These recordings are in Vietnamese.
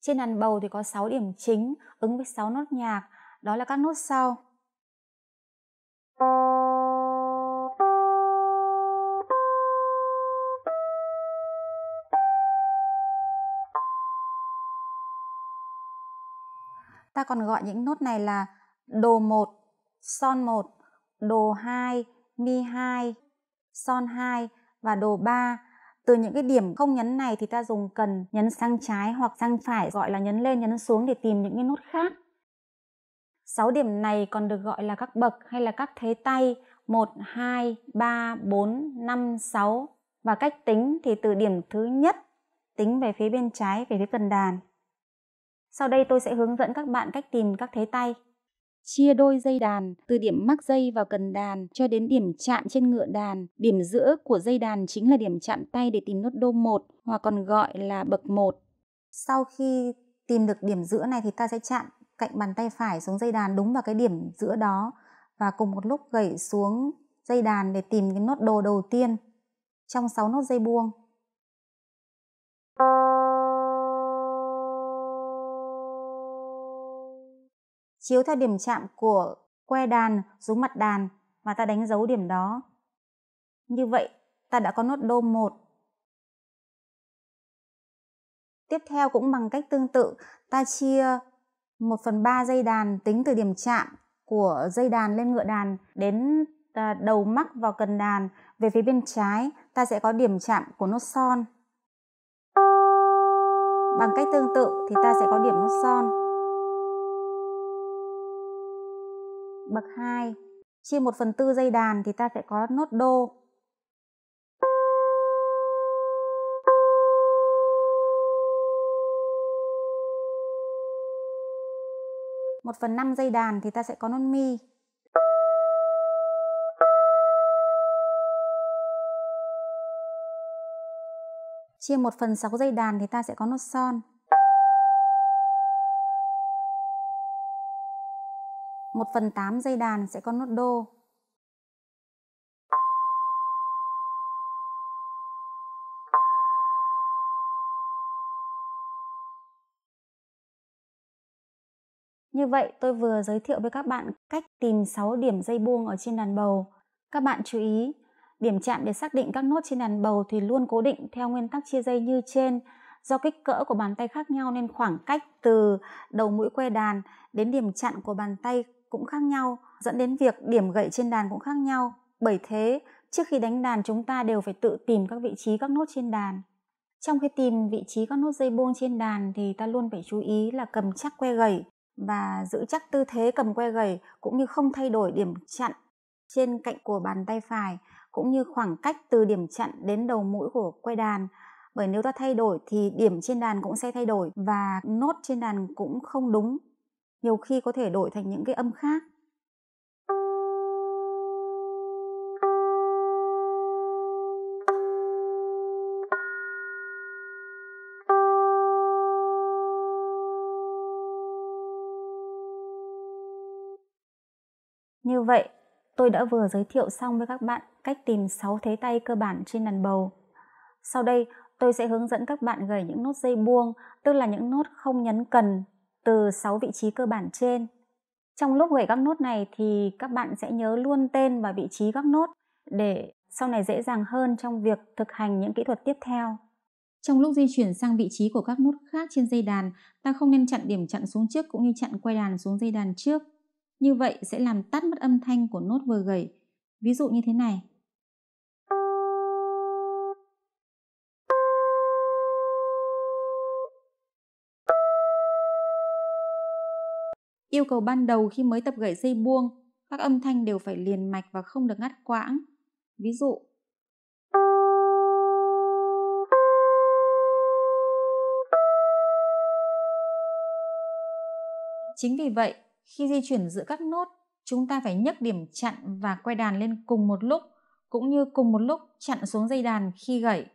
Trên đàn bầu thì có 6 điểm chính, ứng với 6 nốt nhạc, đó là các nốt sau. Ta còn gọi những nốt này là đồ 1, son 1, đồ 2, mi 2, son 2 và đồ 3 từ những cái điểm không nhấn này thì ta dùng cần nhấn sang trái hoặc sang phải gọi là nhấn lên nhấn xuống để tìm những cái nốt khác 6 điểm này còn được gọi là các bậc hay là các thế tay 1, 2, 3, 4, 5, 6 và cách tính thì từ điểm thứ nhất tính về phía bên trái về phía cần đàn. Sau đây tôi sẽ hướng dẫn các bạn cách tìm các thế tay chia đôi dây đàn từ điểm mắc dây vào cần đàn cho đến điểm chạm trên ngựa đàn. Điểm giữa của dây đàn chính là điểm chạm tay để tìm nốt đô 1 hoặc còn gọi là bậc 1. Sau khi tìm được điểm giữa này thì ta sẽ chạm cạnh bàn tay phải xuống dây đàn đúng vào cái điểm giữa đó và cùng một lúc gẩy xuống dây đàn để tìm cái nốt đồ đầu tiên trong 6 nốt dây buông. chiếu theo điểm chạm của que đàn xuống mặt đàn và ta đánh dấu điểm đó. Như vậy, ta đã có nốt đô 1. Tiếp theo cũng bằng cách tương tự, ta chia 1 phần 3 dây đàn tính từ điểm chạm của dây đàn lên ngựa đàn đến à, đầu mắc vào cần đàn. Về phía bên trái, ta sẽ có điểm chạm của nốt son. Bằng cách tương tự thì ta sẽ có điểm nốt son. bậc 2 chia 1 phần tư dây đàn thì ta sẽ có nốt đô một phần năm dây đàn thì ta sẽ có nốt mi chia một phần sáu dây đàn thì ta sẽ có nốt son 1 phần 8 dây đàn sẽ có nốt đô. Như vậy tôi vừa giới thiệu với các bạn cách tìm 6 điểm dây buông ở trên đàn bầu. Các bạn chú ý, điểm chạm để xác định các nốt trên đàn bầu thì luôn cố định theo nguyên tắc chia dây như trên. Do kích cỡ của bàn tay khác nhau nên khoảng cách từ đầu mũi que đàn đến điểm chặn của bàn tay cũng khác nhau dẫn đến việc điểm gậy trên đàn cũng khác nhau bởi thế trước khi đánh đàn chúng ta đều phải tự tìm các vị trí các nốt trên đàn trong khi tìm vị trí các nốt dây buông trên đàn thì ta luôn phải chú ý là cầm chắc que gầy và giữ chắc tư thế cầm que gầy cũng như không thay đổi điểm chặn trên cạnh của bàn tay phải cũng như khoảng cách từ điểm chặn đến đầu mũi của que đàn bởi nếu ta thay đổi thì điểm trên đàn cũng sẽ thay đổi và nốt trên đàn cũng không đúng nhiều khi có thể đổi thành những cái âm khác Như vậy, tôi đã vừa giới thiệu xong với các bạn cách tìm 6 thế tay cơ bản trên đàn bầu. Sau đây, tôi sẽ hướng dẫn các bạn gảy những nốt dây buông, tức là những nốt không nhấn cần từ 6 vị trí cơ bản trên. Trong lúc gảy các nốt này thì các bạn sẽ nhớ luôn tên và vị trí các nốt để sau này dễ dàng hơn trong việc thực hành những kỹ thuật tiếp theo. Trong lúc di chuyển sang vị trí của các nốt khác trên dây đàn, ta không nên chặn điểm chặn xuống trước cũng như chặn quay đàn xuống dây đàn trước. Như vậy sẽ làm tắt mất âm thanh của nốt vừa gảy Ví dụ như thế này. Yêu cầu ban đầu khi mới tập gậy dây buông, các âm thanh đều phải liền mạch và không được ngắt quãng. Ví dụ, Chính vì vậy, khi di chuyển giữa các nốt, chúng ta phải nhấc điểm chặn và quay đàn lên cùng một lúc, cũng như cùng một lúc chặn xuống dây đàn khi gảy.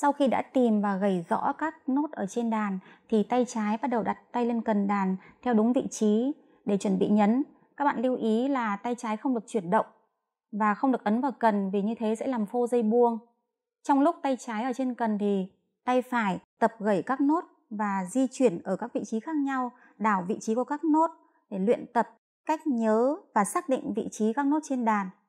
Sau khi đã tìm và gầy rõ các nốt ở trên đàn thì tay trái bắt đầu đặt tay lên cần đàn theo đúng vị trí để chuẩn bị nhấn. Các bạn lưu ý là tay trái không được chuyển động và không được ấn vào cần vì như thế sẽ làm phô dây buông. Trong lúc tay trái ở trên cần thì tay phải tập gẩy các nốt và di chuyển ở các vị trí khác nhau, đảo vị trí của các nốt để luyện tập cách nhớ và xác định vị trí các nốt trên đàn.